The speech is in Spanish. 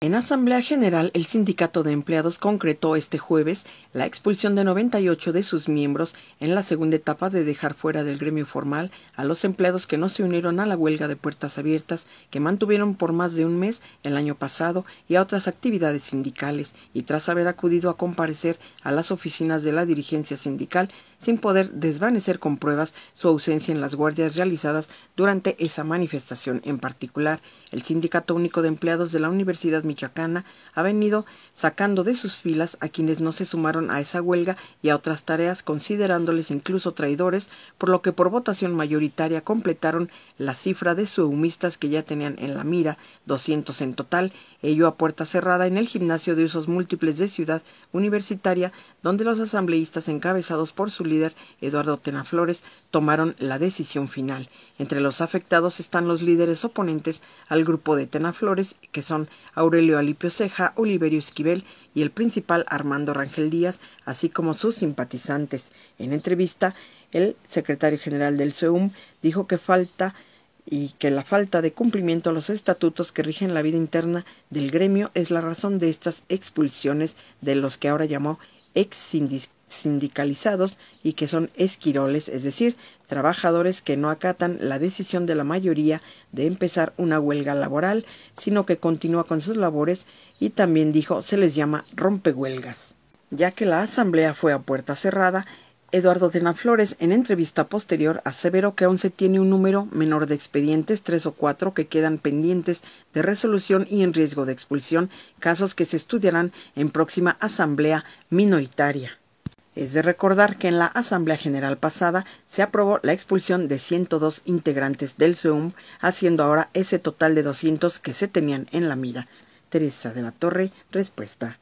En Asamblea General, el Sindicato de Empleados concretó este jueves la expulsión de 98 de sus miembros en la segunda etapa de dejar fuera del gremio formal a los empleados que no se unieron a la huelga de puertas abiertas que mantuvieron por más de un mes el año pasado y a otras actividades sindicales, y tras haber acudido a comparecer a las oficinas de la dirigencia sindical sin poder desvanecer con pruebas su ausencia en las guardias realizadas durante esa manifestación en particular. El Sindicato Único de Empleados de la Universidad michoacana ha venido sacando de sus filas a quienes no se sumaron a esa huelga y a otras tareas, considerándoles incluso traidores, por lo que por votación mayoritaria completaron la cifra de sueumistas que ya tenían en la mira, 200 en total, ello a puerta cerrada en el gimnasio de usos múltiples de Ciudad Universitaria, donde los asambleístas encabezados por su líder, Eduardo Tenaflores, tomaron la decisión final. Entre los afectados están los líderes oponentes al grupo de Tenaflores, que son Aurelio Alipio Ceja, Oliverio Esquivel y el principal Armando Rangel Díaz, así como sus simpatizantes. En entrevista, el secretario general del SEUM dijo que falta y que la falta de cumplimiento a los estatutos que rigen la vida interna del gremio es la razón de estas expulsiones de los que ahora llamó ex sindicalizados y que son esquiroles, es decir, trabajadores que no acatan la decisión de la mayoría de empezar una huelga laboral, sino que continúa con sus labores y también dijo se les llama rompehuelgas. Ya que la asamblea fue a puerta cerrada, Eduardo Tena en entrevista posterior, aseveró que aún se tiene un número menor de expedientes, tres o cuatro, que quedan pendientes de resolución y en riesgo de expulsión, casos que se estudiarán en próxima asamblea minoritaria. Es de recordar que en la Asamblea General pasada se aprobó la expulsión de 102 integrantes del SEUM, haciendo ahora ese total de 200 que se tenían en la mira. Teresa de la Torre, respuesta.